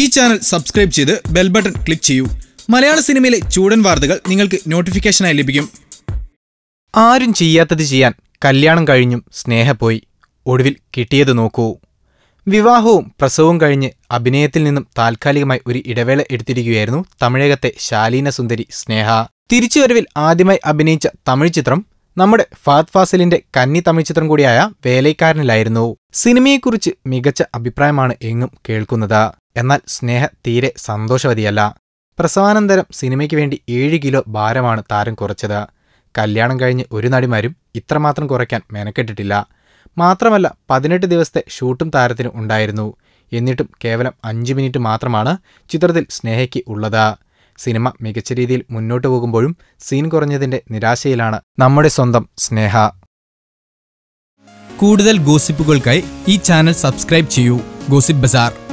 ഈ channel subscribe ചെയ്ത് bell button click ചെയ്യൂ മലയാള സിനിമയിലെ ചൂടൻ വാർത്തകൾ നിങ്ങൾക്ക് നോട്ടിഫിക്കേഷനായി ലഭിക്കും ആരും ചെയ്യാത്തത് ചെയ്യാൻ കല്യാണം കഴിഞ്ഞും സ്നേഹ പോയി ഒടുവിൽ കിട്ടിയത് നോക്കൂ വിവാഹവും പ്രസവവും കഴിഞ്ഞ് അഭിനയത്തിൽ നിന്നും താൽക്കാലികമായി ഒരു ഇടവേള എടുത്തിരിക്കുകയായിരുന്നു തമിഴകത്തെ ശാലീന സുന്ദരി സ്നേഹ തിരിച്ചുവരവിൽ ആദ്യമായി അഭിനയിച്ച തമിഴ് ചിത്രം നമ്മുടെ ഫാത് ഫാസിലിന്റെ കന്നി തമിഴ് ചിത്രം കൂടിയായ വേലൈക്കാരനിലായിരുന്നു സിനിമയെക്കുറിച്ച് മികച്ച അഭിപ്രായമാണ് എങ്ങും കേൾക്കുന്നത് എന്നാൽ സ്നേഹ തീരെ സന്തോഷവതിയല്ല പ്രസവാനന്തരം സിനിമയ്ക്ക് വേണ്ടി ഏഴ് കിലോ ഭാരമാണ് താരം കുറച്ചത് കല്യാണം കഴിഞ്ഞ് ഒരു നടിമാരും ഇത്രമാത്രം കുറയ്ക്കാൻ മെനക്കെട്ടിട്ടില്ല മാത്രമല്ല പതിനെട്ട് ദിവസത്തെ ഷൂട്ടും താരത്തിന് ഉണ്ടായിരുന്നു എന്നിട്ടും കേവലം അഞ്ച് മിനിറ്റ് മാത്രമാണ് ചിത്രത്തിൽ സ്നേഹയ്ക്ക് ഉള്ളത് സിനിമ മികച്ച രീതിയിൽ മുന്നോട്ടു പോകുമ്പോഴും സീൻ കുറഞ്ഞതിൻ്റെ നിരാശയിലാണ് നമ്മുടെ സ്വന്തം സ്നേഹ കൂടുതൽ ഗോസിപ്പുകൾക്കായി ഈ ചാനൽ സബ്സ്ക്രൈബ് ചെയ്യൂ ഗോസിപ്പ് ബസാർ